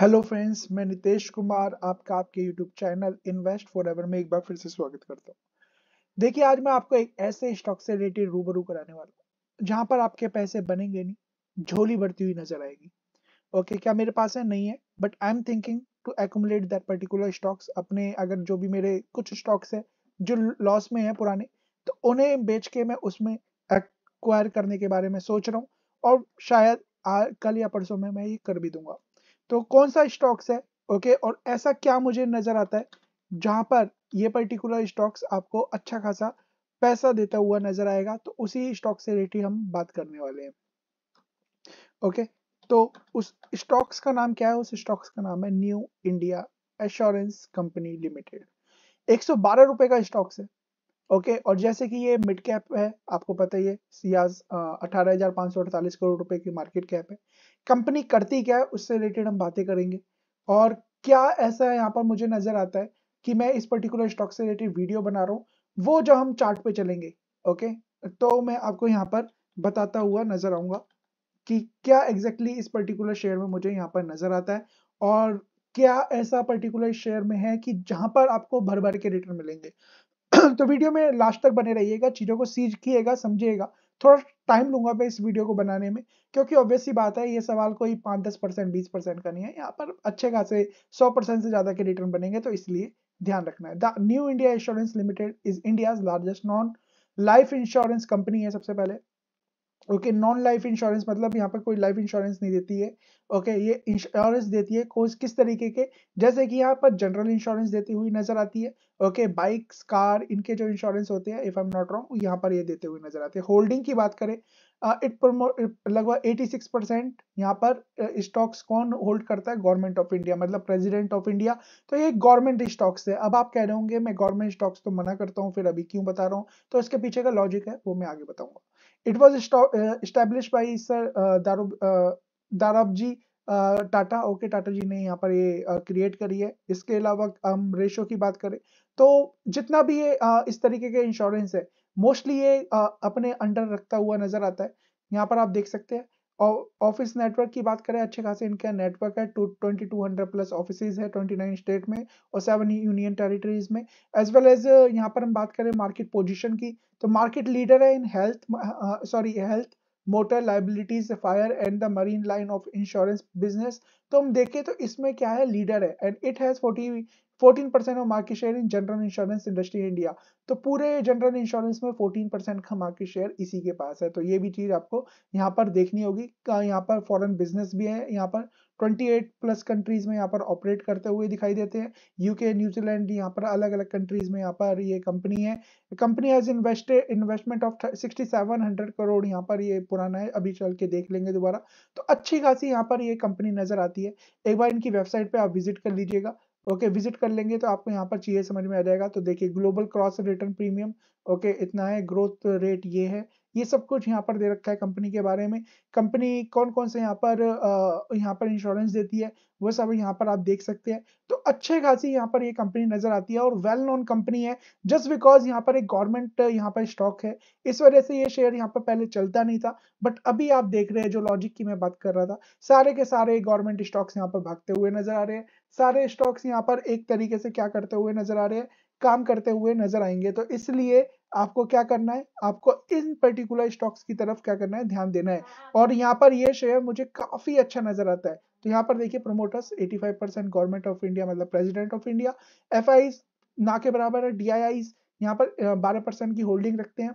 Hello friends मैं नितेश कुमार आपका आपके YouTube channel invest forever में एक बार फिर से स्वागत करता हूँ देखिए आज मैं आपको एक ऐसे स्टॉक से रिलेटेड रूबरू कराने वाला हूँ जहाँ पर आपके पैसे बनेंगे नहीं झोली बढ़ती हुई नजर आएगी ओके okay, क्या मेरे पास है नहीं है but I am thinking to accommodate that particular stocks अपने अगर जो भी मेरे कुछ स्टॉक्स है जो लॉस में है पुराने तो उन्हें बेच के मैं उसमें एक्वायर करने के बारे में सोच रहा हूँ और शायद आ, कल या परसों में मैं ये कर भी दूंगा तो कौन सा स्टॉक्स है ओके और ऐसा क्या मुझे नजर आता है जहां पर ये पर्टिकुलर स्टॉक्स आपको अच्छा खासा पैसा देता हुआ नजर आएगा तो उसी स्टॉक से रिलेटेड हम बात करने वाले हैं ओके तो उस स्टॉक्स का नाम क्या है उस स्टॉक्स का नाम है New India Assurance company limited एक सौ बारह रुपए का स्टॉक्स है ओके okay, और जैसे कि ये मिड कैप है आपको पता ही है सियाज अठारह करोड़ रुपए की मार्केट कैप है कंपनी करती क्या है उससे रिलेटेड हम बातें करेंगे और क्या ऐसा है यहाँ पर मुझे नजर आता है कि मैं इस पर्टिकुलर स्टॉक से रिलेटेड वीडियो बना रहा हूँ वो जो हम चार्ट पे चलेंगे ओके तो मैं आपको यहाँ पर बताता हुआ नजर आऊंगा कि क्या एग्जैक्टली exactly इस पर्टिकुलर शेयर में मुझे यहाँ पर नजर आता है और क्या ऐसा पर्टिकुलर शेयर में है कि जहां पर आपको भर भर के रिटर्न मिलेंगे तो वीडियो में लास्ट तक बने रहिएगा चीज़ों को सीखिएगा समझिएगा थोड़ा टाइम लूंगा मैं इस वीडियो को बनाने में क्योंकि ऑब्वियसली बात है ये सवाल कोई पाँच दस परसेंट बीस परसेंट का नहीं है यहाँ पर अच्छे खासे सौ परसेंट से ज़्यादा के रिटर्न बनेंगे तो इसलिए ध्यान रखना है the new India insurance limited is India's largest non life insurance company है सबसे पहले ओके नॉन लाइफ इंश्योरेंस मतलब यहाँ पर कोई लाइफ इंश्योरेंस नहीं देती है ओके okay, ये इंश्योरेंस देती है कोई किस तरीके के जैसे कि यहाँ पर जनरल इंश्योरेंस देती हुई नजर आती है ओके बाइक्स कार इनके जो इंश्योरेंस होते हैं if I am not wrong यहाँ पर ये देते हुए नजर आते हैं होल्डिंग की बात करें इट प्रमोट लगभग 86 परसेंट यहाँ पर स्टॉक्स कौन होल्ड करता है गवर्नमेंट ऑफ इंडिया मतलब प्रेसिडेंट ऑफ इंडिया तो ये गवर्नमेंट स्टॉक्स है अब आप कह रहे होंगे मैं गवर्नमेंट स्टॉक्स तो मना करता हूँ फिर अभी क्यों बता रहा हूँ तो इसके पीछे का लॉजिक है वो मैं आगे बताऊंगा It was uh, established by Sir uh, Darub uh, ji Tata okay Tata ji ने यहाँ पर ये क्रिएट करी है इसके अलावा हम रेशो की बात करें तो जितना भी ये इस तरीके के इंश्योरेंस है मोस्टली ये अपने अंडर रखता हुआ नजर आता है यहाँ पर आप देख सकते हैं ऑफिस नेटवर्क की बात करें अच्छे खासे इनका नेटवर्क है two twenty two hundred plus office है ट्वेंटी नाइन स्टेट में और सेवन यूनियन टेरिटरीज में एज वेल एज यहाँ पर हम बात करें मार्केट पोजिशन की तो मार्केट लीडर है in health sorry health motor liabilities fire and the marine line of insurance business तो हम देखें तो इसमें क्या है लीडर है and it has forty 14 percent of market share in general insurance industry India तो पूरे जनरल इंश्योरेंस में 14 परसेंट का मार्केट शेयर इसी के पास है तो ये भी चीज आपको यहाँ पर देखनी होगी यहाँ पर फॉरेन बिजनेस भी है यहाँ पर 28 प्लस कंट्रीज में यहाँ पर ऑपरेट करते हुए दिखाई देते हैं यूके न्यूजीलैंड यहाँ पर अलग अलग कंट्रीज में यहाँ पर ये कंपनी है company has invested investment of 6700 crore यहाँ पर ये पुराना है अभी चल के देख लेंगे दोबारा तो अच्छी खासी यहाँ पर ये कंपनी नजर आती है एक बार इनकी वेबसाइट पर आप विजिट कर लीजिएगा ओके विजिट कर लेंगे तो आपको यहाँ पर चाहिए समझ में आ जाएगा तो देखिए global cross return premium okay इतना है ग्रोथ रेट ये है ये सब कुछ यहाँ पर दे रखा है कंपनी के बारे में कंपनी कौन कौन से यहाँ पर यहाँ पर इंश्योरेंस देती है वो सब यहाँ पर आप देख सकते हैं तो अच्छे खासी यहाँ पर ये कंपनी नजर आती है और वेल नोन कंपनी है जस्ट बिकॉज यहाँ पर एक गवर्नमेंट यहाँ पर स्टॉक है इस वजह से ये शेयर यहाँ पर पहले चलता नहीं था बट अभी आप देख रहे हैं जो लॉजिक की मैं बात कर रहा था सारे के सारे गवर्नमेंट स्टॉक्स यहाँ पर भागते हुए नजर आ रहे हैं सारे स्टॉक्स यहाँ पर एक तरीके से क्या करते हुए नजर आ रहे हैं काम करते हुए नजर आएंगे तो इसलिए आपको क्या करना है आपको इन पर्टिकुलर स्टॉक्स की तरफ क्या करना है ध्यान देना है हाँ। और यहाँ पर ये शेयर मुझे काफी अच्छा नजर आता है तो यहाँ पर देखिए promoters 85 percent government of India मतलब प्रेसिडेंट ऑफ इंडिया एफ ना के बराबर है डी यहाँ पर बारह परसेंट की होल्डिंग रखते हैं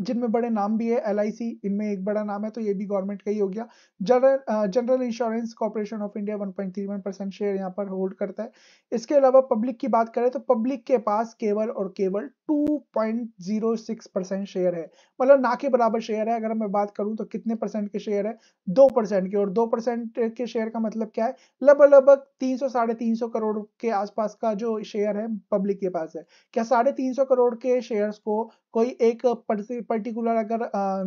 जिनमें बड़े नाम भी है एल इनमें एक बड़ा नाम है तो ये भी गवर्नमेंट का ही हो गया general general insurance corporation of India 1.31 percent share यहाँ पर होल्ड करता है इसके अलावा पब्लिक की बात करें तो पब्लिक के पास केवल और केवल 2.06 परसेंट शेयर है मतलब ना के बराबर शेयर है अगर मैं बात करूँ तो कितने परसेंट के शेयर है दो परसेंट के और दो परसेंट के शेयर का मतलब क्या है लगभग लगभग तीन सौ साढ़े तीन सौ करोड़ के आसपास का जो शेयर है पब्लिक के पास है क्या साढ़े तीन सौ करोड़ के शेयर को कोई एक पर्टिकुलर अगर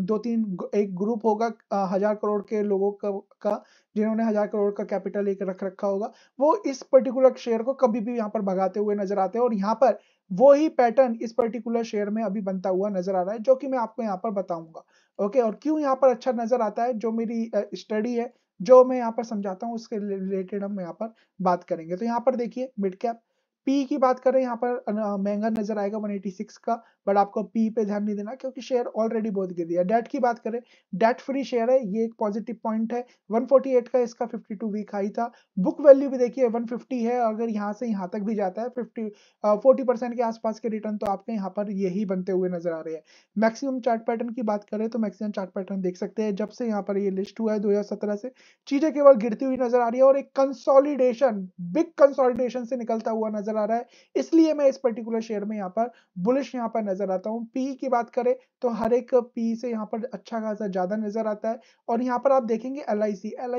दो तीन एक ग्रुप होगा हजार करोड़ के लोगों का, का जिन्होंने हजार करोड़ का कैपिटल एक रख रखा होगा वो इस पर्टिकुलर शेयर को कभी भी यहाँ पर भगाते हुए नजर आते हैं और यहाँ पर वो ही पैटर्न इस पर्टिकुलर शेयर में अभी बनता हुआ नजर आ रहा है जो कि मैं आपको यहाँ पर बताऊंगा ओके और क्यों यहाँ पर अच्छा नजर आता है जो मेरी स्टडी है जो मैं यहाँ पर समझाता हूँ उसके रिलेटेड हम यहाँ पर बात करेंगे तो यहाँ पर देखिए मिड कैप पी की बात करें यहाँ पर महंगा नजर आएगा 186 का बट आपको पी पे ध्यान नहीं देना क्योंकि शेयर ऑलरेडी बहुत गिर दिया डेट की बात करें डेट फ्री शेयर है ये एक पॉजिटिव पॉइंट है 148 का इसका 52 वीक हाई था बुक वैल्यू भी देखिए 150 है अगर यहाँ से यहाँ तक भी जाता है 50 फोर्टी परसेंट के आसपास के रिटर्न तो आपके यहाँ पर यही बनते हुए नजर आ रहे हैं मैक्सिमम चार्ट पैटर्न की बात करें तो मैक्सिमम चार्ट पैटर्न देख सकते हैं जब से यहाँ पर ये लिस्ट हुआ है दो से चीजें केवल गिरती हुई नजर आ रही है और एक कंसोलिडेशन बिग कंसोलिडेशन से निकलता हुआ नजर आ रहा है इसलिए मैं इस पर्टिकुलर शेयर में यहाँ पर बुलिश यहाँ पर नजर आता हूँ पी की बात करें तो हर एक पी से यहाँ पर अच्छा खासा ज्यादा नजर आता है और यहाँ पर आप देखेंगे एल आई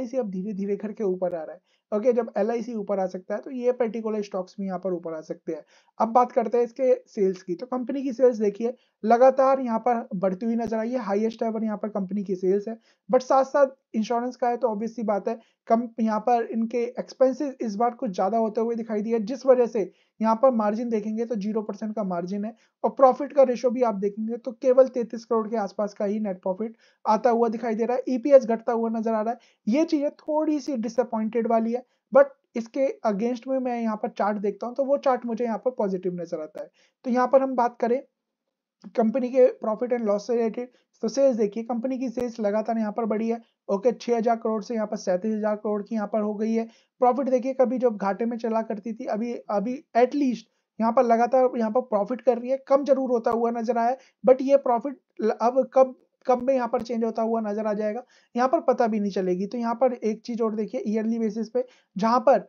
सी अब धीरे धीरे करके ऊपर आ रहा है ओके जब एल ऊपर आ सकता है तो ये पर्टिकुलर स्टॉक्स भी यहाँ पर ऊपर आ सकते हैं अब बात करते हैं इसके सेल्स की तो कंपनी की सेल्स देखिए लगातार यहाँ पर बढ़ती हुई नजर आई है हाईएस्ट एवर यहाँ पर कंपनी की सेल्स है बट साथ साथ इंश्योरेंस का है तो ऑब्वियस सी बात है कम यहाँ पर इनके एक्सपेंसिस इस बार कुछ ज़्यादा होते हुए दिखाई दिए जिस वजह से यहाँ पर मार्जिन देखेंगे तो जीरो परसेंट का मार्जिन है और प्रॉफिट का रेशो भी आप देखेंगे तो केवल तैतीस करोड़ के आसपास का ही नेट प्रॉफिट आता हुआ दिखाई दे रहा है ईपीएस e घटता हुआ नजर आ रहा है ये चीज़ें थोड़ी सी डिसअपॉइंटेड वाली है बट इसके अगेंस्ट में मैं यहाँ पर चार्ट देखता हूँ तो वो चार्ट मुझे यहाँ पर पॉजिटिव नजर आता है तो यहाँ पर हम बात करें कंपनी के प्रॉफिट एंड लॉस से रिलेटेड तो सेल्स देखिए कंपनी की सेल्स लगातार यहाँ पर बढ़ी है ओके छह हजार करोड़ से यहाँ पर सैंतीस हजार करोड़ की यहाँ पर हो गई है प्रॉफिट देखिए कभी जब घाटे में चला करती थी अभी अभी एटलीस्ट यहाँ पर लगातार यहाँ पर प्रॉफिट कर रही है कम जरूर होता हुआ नजर आया बट ये प्रॉफिट अब कब कब में यहाँ पर चेंज होता हुआ नजर आ जाएगा यहाँ पर पता भी नहीं चलेगी तो यहाँ पर एक चीज और देखिए ईयरली बेसिस पे जहां पर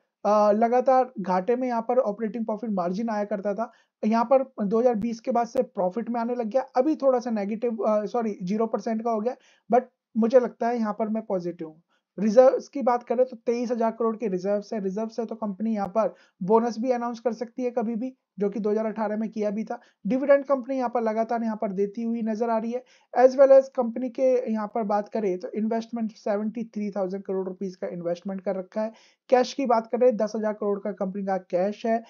लगातार घाटे में यहाँ पर ऑपरेटिंग प्रॉफिट मार्जिन आया करता था यहाँ पर 2020 के बाद से प्रॉफिट में आने लग गया अभी थोड़ा सा नेगेटिव सॉरी जीरो परसेंट का हो गया बट मुझे लगता है यहाँ पर मैं पॉजिटिव हूँ रिजर्व्स की बात करें तो तेईस हजार करोड़ के रिजर्व्स है रिजर्व्स है तो कंपनी यहाँ पर बोनस भी अनाउंस कर सकती है कभी भी जो कि 2018 में किया भी था डिविडेंड कंपनी यहाँ पर लगातार यहाँ पर देती हुई नजर आ रही है एज वेल एज कंपनी के यहाँ पर बात करें तो इन्वेस्टमेंट 73,000 करोड़ रुपीज का इन्वेस्टमेंट कर रखा है कैश की बात करें दस हजार करोड़ का कंपनी का कैश है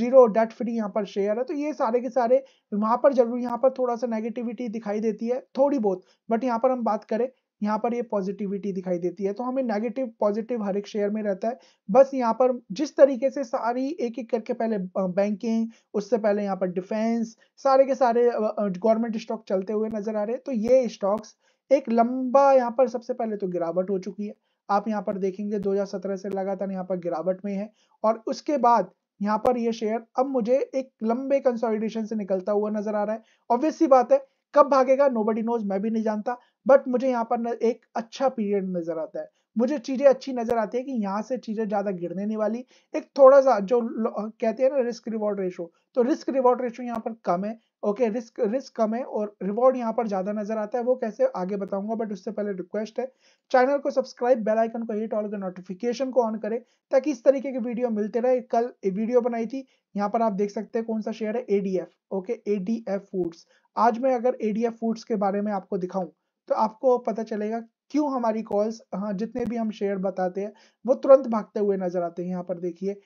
जीरो डेट फ्री यहाँ पर शेयर है तो ये सारे के सारे वहां पर जरूर यहाँ पर थोड़ा सा नेगेटिविटी दिखाई देती है थोड़ी बहुत बट यहाँ पर हम बात करें यहाँ पर ये पॉजिटिविटी दिखाई देती है तो हमें नेगेटिव पॉजिटिव हर एक शेयर में रहता है बस यहाँ पर जिस तरीके से सारी एक एक करके पहले बैंकिंग उससे पहले यहाँ पर डिफेंस सारे के सारे गवर्नमेंट स्टॉक चलते हुए नजर आ रहे हैं तो ये स्टॉक्स एक लंबा यहाँ पर सबसे पहले तो गिरावट हो चुकी है आप यहाँ पर देखेंगे दो से लगातार यहाँ पर गिरावट में है और उसके बाद यहाँ पर ये शेयर अब मुझे एक लंबे कंसोलिडेशन से निकलता हुआ नजर आ रहा है ऑब्वियस बात है कब भागेगा नोबडी नोज मैं भी नहीं जानता बट मुझे यहाँ पर एक अच्छा पीरियड नजर आता है मुझे चीजें अच्छी नजर आती है कि यहाँ से चीजें ज्यादा गिरने नहीं वाली एक थोड़ा सा जो कहते हैं ना रिस्क रिवॉर्ड रेशो तो रिस्क रिवॉर्ड रेशो यहाँ पर कम है ओके रिस्क रिस्क कम है और रिवॉर्ड यहाँ पर ज्यादा नजर आता है वो कैसे आगे बताऊंगा बट उससे पहले रिक्वेस्ट है चैनल को सब्सक्राइब बेल आइकन को हिट ऑल के नोटिफिकेशन को ऑन करें ताकि इस तरीके के वीडियो मिलते रहे कल वीडियो बनाई थी यहाँ पर आप देख सकते हैं कौन सा शेयर है एडीएफ ओके एडीएफ फूड्स आज मैं अगर एडीएफ फूड्स के बारे में आपको दिखाऊं तो आपको पता चलेगा क्यों हमारी कॉल्स हाँ जितने भी हम शेयर बताते हैं वो तुरंत भागते हुए नजर आते हैं यहाँ पर देखिए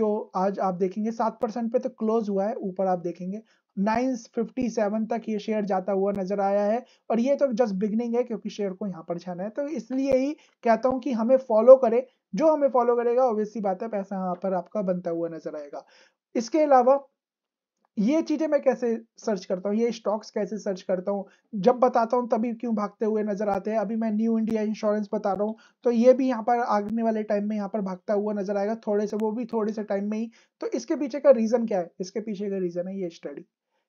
जो आज आप देखेंगे सात परसेंट पे तो क्लोज हुआ है ऊपर आप देखेंगे 957 तक ये शेयर जाता हुआ नजर आया है और ये तो जस्ट बिगनिंग है क्योंकि शेयर को यहाँ पर छाना है तो इसलिए ही कहता हूँ कि हमें फॉलो करे जो हमें फॉलो करेगा ऑब्वियसली बात है पैसा यहाँ पर आपका बनता हुआ नजर आएगा इसके अलावा ये चीज़ें मैं कैसे सर्च करता हूँ ये स्टॉक्स कैसे सर्च करता हूँ जब बताता हूँ तभी क्यों भागते हुए नजर आते हैं अभी मैं न्यू इंडिया इंश्योरेंस बता रहा हूँ तो ये भी यहाँ पर आगने वाले टाइम में यहाँ पर भागता हुआ नजर आएगा थोड़े से वो भी थोड़े से टाइम में ही तो इसके पीछे का रीज़न क्या है इसके पीछे का रीज़न है ये स्टडी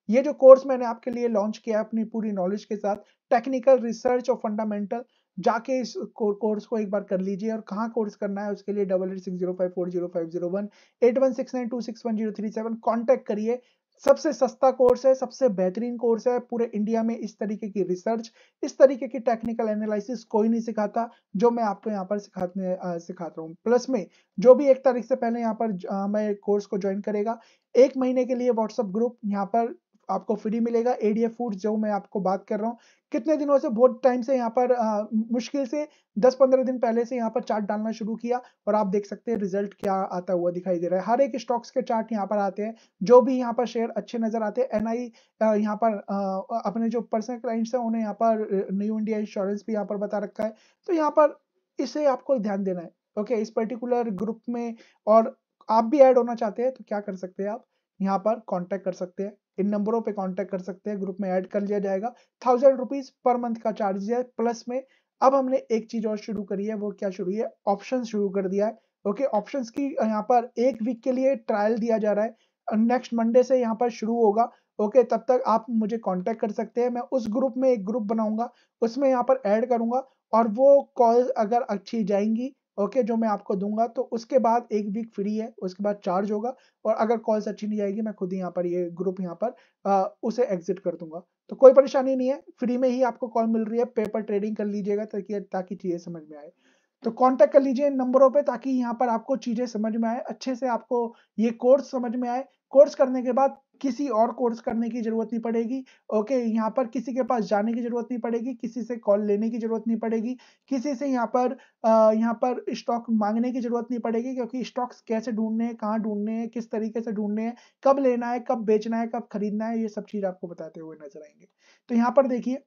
ये जो कोर्स मैंने आपके लिए लॉन्च किया है अपनी पूरी नॉलेज के साथ टेक्निकल रिसर्च और फंडामेंटल जाके इस कोर्स को एक बार कर लीजिए और कहाँ कोर्स करना है उसके लिए double eight six zero five four zero five zero one eight one six nine two six one zero three seven contact करिए सबसे सस्ता कोर्स है सबसे बेहतरीन कोर्स है पूरे इंडिया में इस तरीके की रिसर्च इस तरीके की टेक्निकल एनालिसिस कोई नहीं सिखाता जो मैं आपको यहाँ पर सिखाने सिखाता हूँ प्लस में जो भी एक तारीख से पहले यहाँ पर मैं कोर्स को ज्वाइन करेगा एक महीने के लिए व्हाट्सअप ग्रुप यहाँ पर आपको फ्री मिलेगा एडीएफ फूड जो मैं आपको बात कर रहा हूँ कितने दिनों से बहुत टाइम से यहाँ पर आ, मुश्किल से 10-15 दिन पहले से यहाँ पर चार्ट डालना शुरू किया और आप देख सकते हैं रिजल्ट क्या आता हुआ दिखाई दे रहा है हर एक स्टॉक्स के चार्ट यहाँ पर आते हैं जो भी यहाँ पर शेयर अच्छे नजर आते हैं एनआई यहाँ पर आ, अपने जो पर्सनल क्लाइंट्स हैं उन्हें यहाँ पर न्यू इंडिया इंश्योरेंस भी यहाँ पर बता रखा है तो यहाँ पर इसे आपको ध्यान देना है ओके इस पर्टिकुलर ग्रुप में और आप भी ऐड होना चाहते हैं तो क्या कर सकते हैं आप यहाँ पर कॉन्टेक्ट कर सकते हैं इन नंबरों पे कांटेक्ट कर सकते हैं ग्रुप में ऐड कर लिया जाएगा थाउजेंड रुपीज पर मंथ का चार्ज है प्लस में अब हमने एक चीज और शुरू करी है वो क्या शुरू है ऑप्शन शुरू कर दिया है ओके ऑप्शन ऑप्शंस की यहाँ पर एक वीक के लिए ट्रायल दिया जा रहा है नेक्स्ट मंडे से यहाँ पर शुरू होगा ओके okay, तब तक आप मुझे कांटेक्ट कर सकते हैं मैं उस ग्रुप में एक ग्रुप बनाऊंगा उसमें यहाँ पर ऐड करूंगा और वो कॉल अगर अच्छी जाएंगी ओके जो मैं आपको दूंगा तो उसके बाद एक वीक फ्री है उसके बाद चार्ज होगा और अगर कॉल्स अच्छी नहीं आएगी मैं खुद ही यहाँ पर ये ग्रुप यहाँ पर आ, उसे एग्जिट कर दूंगा तो कोई परेशानी नहीं है फ्री में ही आपको कॉल मिल रही है पेपर ट्रेडिंग कर लीजिएगा ताकि ताकि चीज़ें समझ में आए तो कांटेक्ट कर लीजिए इन नंबरों पे ताकि यहाँ पर आपको चीज़ें समझ में आए अच्छे से आपको ये कोर्स समझ में आए कोर्स करने के बाद किसी और कोर्स करने की ज़रूरत नहीं पड़ेगी ओके यहाँ पर किसी के पास जाने की ज़रूरत नहीं पड़ेगी किसी से कॉल लेने की ज़रूरत नहीं पड़ेगी किसी से यहाँ पर यहाँ पर स्टॉक मांगने की ज़रूरत नहीं पड़ेगी क्योंकि स्टॉक्स कैसे ढूंढने हैं कहाँ ढूंढने हैं किस तरीके से ढूंढने हैं कब लेना है कब बेचना है कब खरीदना है ये सब चीज़ आपको बताते हुए नजर आएंगे तो यहाँ पर देखिए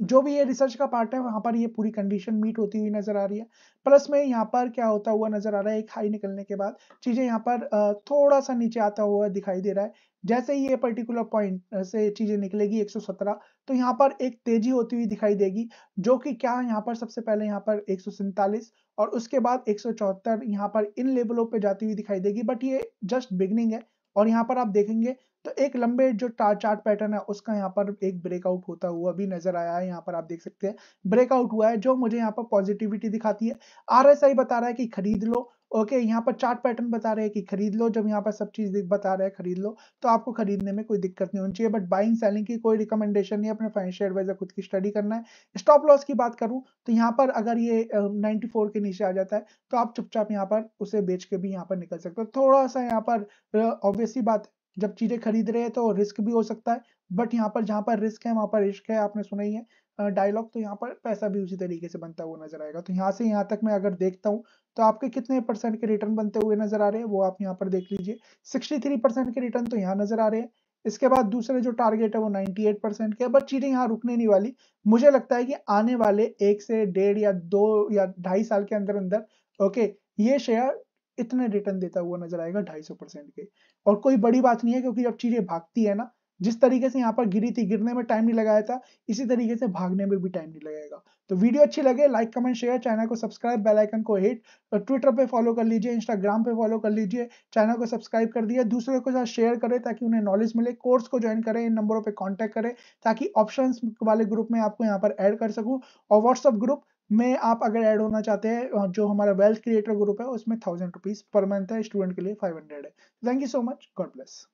जो भी ये रिसर्च का पार्ट है वहां पर ये पूरी कंडीशन मीट होती हुई नज़र आ रही है प्लस में यहाँ पर क्या होता हुआ नज़र आ रहा है एक हाई निकलने के बाद चीज़ें यहाँ पर थोड़ा सा नीचे आता हुआ दिखाई दे रहा है जैसे ही ये पर्टिकुलर पॉइंट से चीज़ें निकलेगी 117 तो यहाँ पर एक तेजी होती हुई दिखाई देगी जो कि क्या यहाँ पर सबसे पहले यहाँ पर एक और उसके बाद एक सौ यहाँ पर इन लेवलों पर जाती हुई दिखाई देगी बट ये जस्ट बिगनिंग है और यहाँ पर आप देखेंगे तो एक लंबे जो चार्ट पैटर्न है उसका यहाँ पर एक ब्रेकआउट होता हुआ भी नजर आया है यहाँ पर आप देख सकते हैं ब्रेकआउट हुआ है जो मुझे यहाँ पर पॉजिटिविटी दिखाती है आरएसआई बता रहा है कि खरीद लो ओके okay, यहाँ पर चार्ट पैटर्न बता रहे हैं कि खरीद लो जब यहाँ पर सब चीज बता रहे हैं खरीद लो तो आपको खरीदने में कोई दिक्कत नहीं होनी चाहिए बट बाइंग सेलिंग की कोई रिकमेंडेशन नहीं अपने फाइनेंशियल एडवाइजर खुद की स्टडी करना है स्टॉप लॉस की बात करूँ तो यहाँ पर अगर ये नाइनटी uh, के नीचे आ जाता है तो आप चुपचाप यहाँ पर उसे बेच के भी यहाँ पर निकल सकते हो थोड़ा सा यहाँ पर ऑब्वियसली uh, बात जब चीज़ें खरीद रहे हैं तो रिस्क भी हो सकता है बट यहाँ पर जहाँ पर रिस्क है वहाँ पर रिस्क है आपने सुना ही है डायलॉग तो यहाँ पर पैसा भी उसी तरीके से बनता हुआ नजर आएगा तो यहाँ से यहाँ तक मैं अगर देखता हूँ तो आपके कितने परसेंट के रिटर्न बनते हुए नजर आ रहे हैं वो आप यहाँ पर देख लीजिए 63 परसेंट के रिटर्न तो यहाँ नजर आ रहे हैं इसके बाद दूसरे जो टारगेट है वो 98 परसेंट के बट चीजें यहाँ रुकने नहीं वाली मुझे लगता है कि आने वाले एक से डेढ़ या दो या ढाई साल के अंदर अंदर ओके ये शेयर इतने रिटर्न देता हुआ नजर आएगा ढाई सौ परसेंट के और कोई बड़ी बात नहीं है क्योंकि जब चीजें भागती है ना जिस तरीके से यहाँ पर गिरी थी गिरने में टाइम नहीं लगाया था इसी तरीके से भागने में भी टाइम नहीं लगेगा तो वीडियो अच्छी लगे लाइक कमेंट शेयर चैनल को सब्सक्राइब बेल आइकन को हिट तो ट्विटर पे फॉलो कर लीजिए इंस्टाग्राम पे फॉलो कर लीजिए चैनल को सब्सक्राइब कर दिया दूसरे के साथ शेयर करें ताकि उन्हें नॉलेज मिले कोर्स को ज्वाइन करें इन नंबरों पर कॉन्टैक्ट करें ताकि ऑप्शन वाले ग्रुप में आपको यहाँ पर एड कर सकूँ और व्हाट्सअप ग्रुप में आप अगर ऐड होना चाहते हैं जो हमारा वेल्थ क्रिएटर ग्रुप है उसमें थाउजेंड रुपीज पर मंथ है स्टूडेंट के लिए फाइव हंड्रेड है thank you so much God bless